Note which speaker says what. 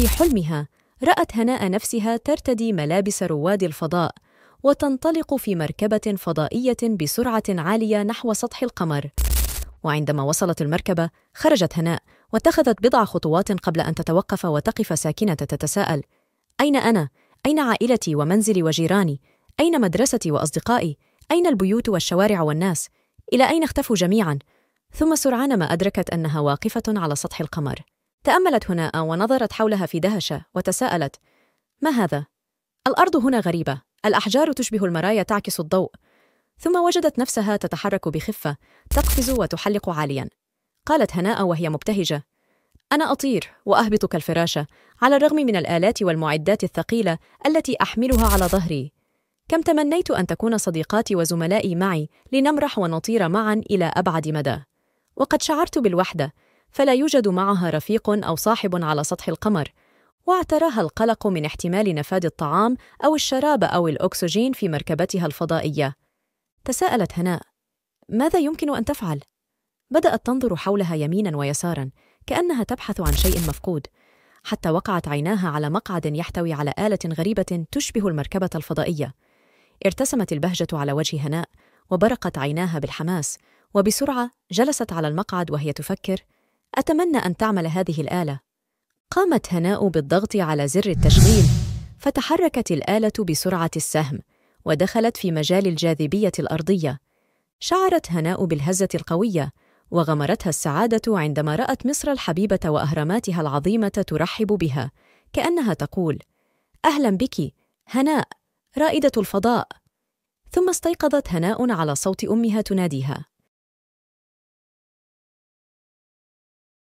Speaker 1: في حلمها رأت هناء نفسها ترتدي ملابس رواد الفضاء وتنطلق في مركبة فضائية بسرعة عالية نحو سطح القمر وعندما وصلت المركبة خرجت هناء واتخذت بضع خطوات قبل أن تتوقف وتقف ساكنة تتساءل أين أنا؟ أين عائلتي ومنزلي وجيراني؟ أين مدرستي وأصدقائي؟ أين البيوت والشوارع والناس؟ إلى أين اختفوا جميعاً؟ ثم سرعان ما أدركت أنها واقفة على سطح القمر تأملت هناء ونظرت حولها في دهشة وتساءلت ما هذا؟ الأرض هنا غريبة الأحجار تشبه المرايا تعكس الضوء ثم وجدت نفسها تتحرك بخفة تقفز وتحلق عاليا قالت هناء وهي مبتهجة أنا أطير وأهبط كالفراشة على الرغم من الآلات والمعدات الثقيلة التي أحملها على ظهري كم تمنيت أن تكون صديقاتي وزملائي معي لنمرح ونطير معا إلى أبعد مدى وقد شعرت بالوحدة فلا يوجد معها رفيق أو صاحب على سطح القمر واعتراها القلق من احتمال نفاد الطعام أو الشراب أو الأكسجين في مركبتها الفضائية تساءلت هناء ماذا يمكن أن تفعل؟ بدأت تنظر حولها يمينا ويسارا كأنها تبحث عن شيء مفقود حتى وقعت عيناها على مقعد يحتوي على آلة غريبة تشبه المركبة الفضائية ارتسمت البهجة على وجه هناء وبرقت عيناها بالحماس وبسرعة جلست على المقعد وهي تفكر أتمنى أن تعمل هذه الآلة. قامت هناء بالضغط على زر التشغيل، فتحركت الآلة بسرعة السهم، ودخلت في مجال الجاذبية الأرضية. شعرت هناء بالهزة القوية، وغمرتها السعادة عندما رأت مصر الحبيبة وأهراماتها العظيمة ترحب بها، كأنها تقول: أهلا بك، هناء، رائدة الفضاء. ثم استيقظت هناء على صوت أمها تناديها: